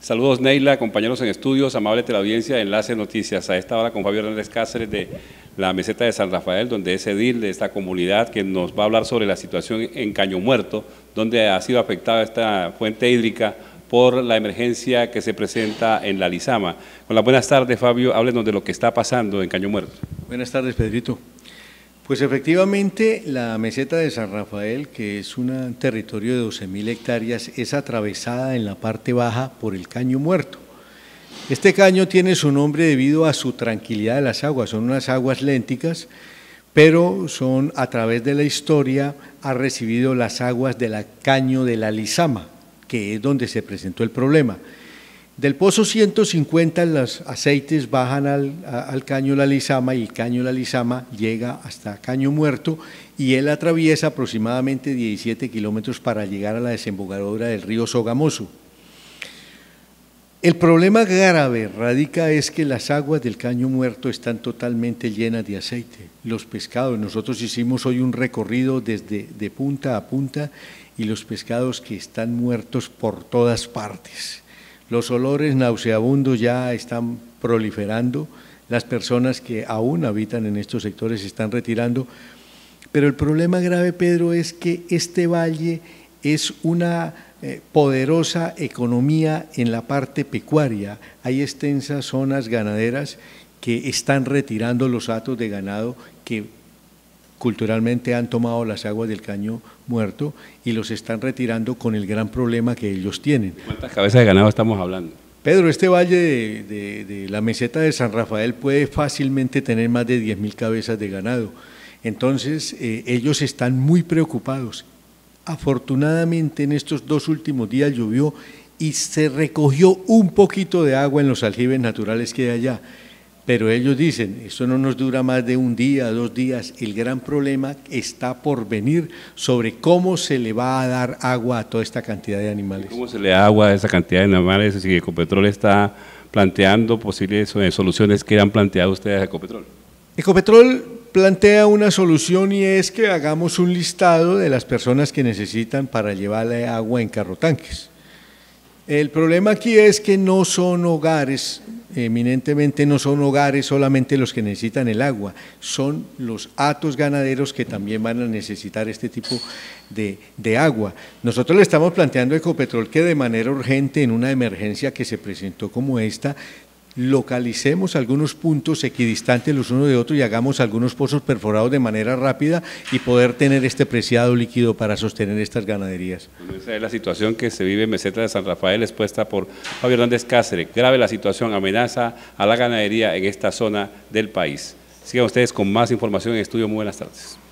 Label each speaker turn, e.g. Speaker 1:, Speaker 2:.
Speaker 1: Saludos Neila, compañeros en estudios, amable la audiencia, Enlace Noticias. A esta hora con Fabio Hernández Cáceres de la meseta de San Rafael, donde es edil de esta comunidad que nos va a hablar sobre la situación en Caño Muerto, donde ha sido afectada esta fuente hídrica por la emergencia que se presenta en la Lizama. Con las buenas tardes, Fabio, háblenos de lo que está pasando en Caño Muerto.
Speaker 2: Buenas tardes, Pedrito. Pues efectivamente, la meseta de San Rafael, que es un territorio de 12.000 hectáreas, es atravesada en la parte baja por el Caño Muerto. Este caño tiene su nombre debido a su tranquilidad de las aguas, son unas aguas lénticas, pero son a través de la historia ha recibido las aguas del Caño de la Lizama, que es donde se presentó el problema. Del pozo 150 los aceites bajan al, caño La Lizama y el caño La Lizama llega hasta Caño Muerto y él atraviesa aproximadamente 17 kilómetros para llegar a la desembocadura del río Sogamoso. El problema grave radica es que las aguas del caño muerto están totalmente llenas de aceite. Los pescados, nosotros hicimos hoy un recorrido desde de punta a punta y los pescados que están muertos por todas partes. Los olores nauseabundos ya están proliferando, las personas que aún habitan en estos sectores se están retirando, pero el problema grave, Pedro, es que este valle es una eh, poderosa economía en la parte pecuaria. Hay extensas zonas ganaderas que están retirando los atos de ganado que culturalmente han tomado las aguas del caño muerto y los están retirando con el gran problema que ellos tienen. ¿Cuántas cabezas de ganado
Speaker 1: estamos hablando?
Speaker 2: Pedro, este valle de, la meseta de San Rafael puede fácilmente tener más de 10.000 cabezas de ganado. Entonces, eh, ellos están muy preocupados. Afortunadamente, en estos dos últimos días llovió y se recogió un poquito de agua en los aljibes naturales que hay allá. Pero ellos dicen, eso no nos dura más de un día, dos días. El gran problema está por venir sobre cómo se le va a dar agua a toda esta cantidad de animales. ¿Cómo se le da
Speaker 1: agua a esa cantidad de animales? que Ecopetrol está planteando posibles eh, soluciones que han
Speaker 2: planteado ustedes a Ecopetrol. Ecopetrol plantea una solución y es que hagamos un listado de las personas que necesitan para llevarle agua en tanques. El problema aquí es que no son hogares eminentemente no son hogares solamente los que necesitan el agua, son los atos ganaderos que también van a necesitar este tipo de, de, agua. Nosotros le estamos planteando a Ecopetrol que de manera urgente en una emergencia que se presentó como esta, localicemos algunos puntos equidistantes los unos de otros y hagamos algunos pozos perforados de manera rápida y poder tener este preciado líquido para sostener estas ganaderías.
Speaker 1: esa es la situación que se vive en Meseta de San Rafael, expuesta por Javier Hernández Cáceres. Grave la situación, amenaza a la ganadería en esta
Speaker 2: zona del país. Sigan ustedes con más información en estudio. Muy buenas tardes.